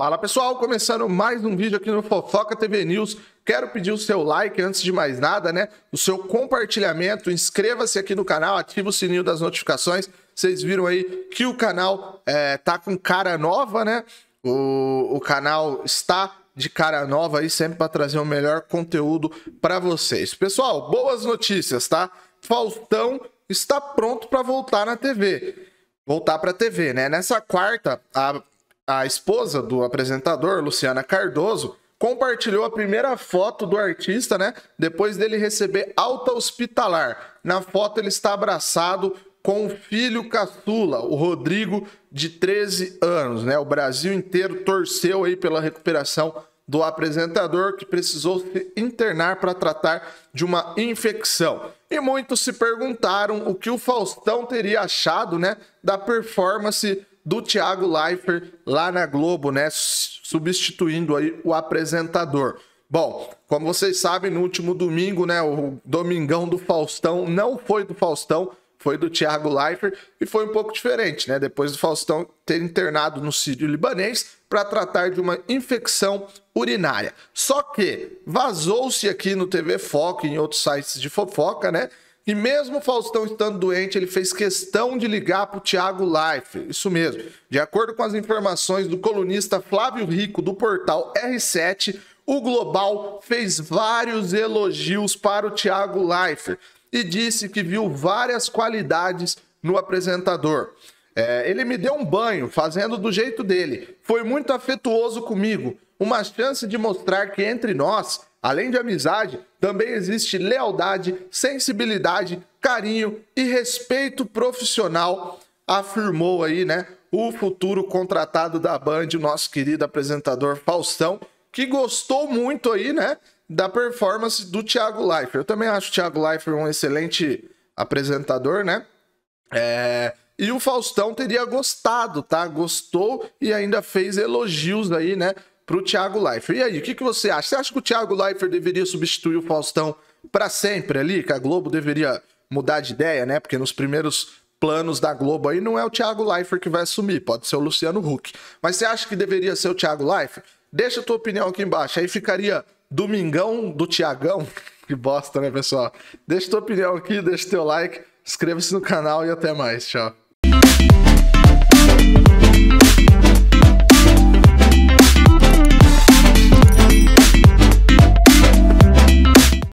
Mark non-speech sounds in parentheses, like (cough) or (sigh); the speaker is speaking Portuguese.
Fala pessoal, começando mais um vídeo aqui no Fofoca TV News. Quero pedir o seu like antes de mais nada, né? O seu compartilhamento, inscreva-se aqui no canal, ativa o sininho das notificações. Vocês viram aí que o canal é, tá com cara nova, né? O, o canal está de cara nova aí, sempre para trazer o melhor conteúdo para vocês. Pessoal, boas notícias, tá? Faustão está pronto para voltar na TV voltar para a TV, né? Nessa quarta, a a esposa do apresentador, Luciana Cardoso, compartilhou a primeira foto do artista, né? Depois dele receber alta hospitalar. Na foto ele está abraçado com o filho caçula, o Rodrigo, de 13 anos, né? O Brasil inteiro torceu aí pela recuperação do apresentador que precisou se internar para tratar de uma infecção. E muitos se perguntaram o que o Faustão teria achado, né, da performance do Thiago Leifert lá na Globo, né? Substituindo aí o apresentador. Bom, como vocês sabem, no último domingo, né? O Domingão do Faustão não foi do Faustão, foi do Thiago Leifert e foi um pouco diferente, né? Depois do Faustão ter internado no Sírio Libanês para tratar de uma infecção urinária. Só que vazou-se aqui no TV Foco e em outros sites de fofoca, né? E mesmo o Faustão estando doente, ele fez questão de ligar para o Thiago Life. Isso mesmo. De acordo com as informações do colunista Flávio Rico do portal R7, o Global fez vários elogios para o Thiago Life e disse que viu várias qualidades no apresentador. É, ele me deu um banho, fazendo do jeito dele. Foi muito afetuoso comigo. Uma chance de mostrar que entre nós, além de amizade, também existe lealdade, sensibilidade, carinho e respeito profissional, afirmou aí, né? O futuro contratado da Band, o nosso querido apresentador Faustão, que gostou muito aí, né? Da performance do Thiago Leifert. Eu também acho o Thiago Leifert um excelente apresentador, né? É, e o Faustão teria gostado, tá? Gostou e ainda fez elogios aí, né? Pro Thiago Leifert. E aí, o que, que você acha? Você acha que o Thiago Leifert deveria substituir o Faustão para sempre ali? Que a Globo deveria mudar de ideia, né? Porque nos primeiros planos da Globo aí não é o Thiago Leifert que vai assumir, pode ser o Luciano Huck. Mas você acha que deveria ser o Thiago Leifert? Deixa a tua opinião aqui embaixo. Aí ficaria Domingão do Tiagão. (laughs) que bosta, né, pessoal? Deixa tua opinião aqui, deixa teu like, inscreva-se no canal e até mais. Tchau.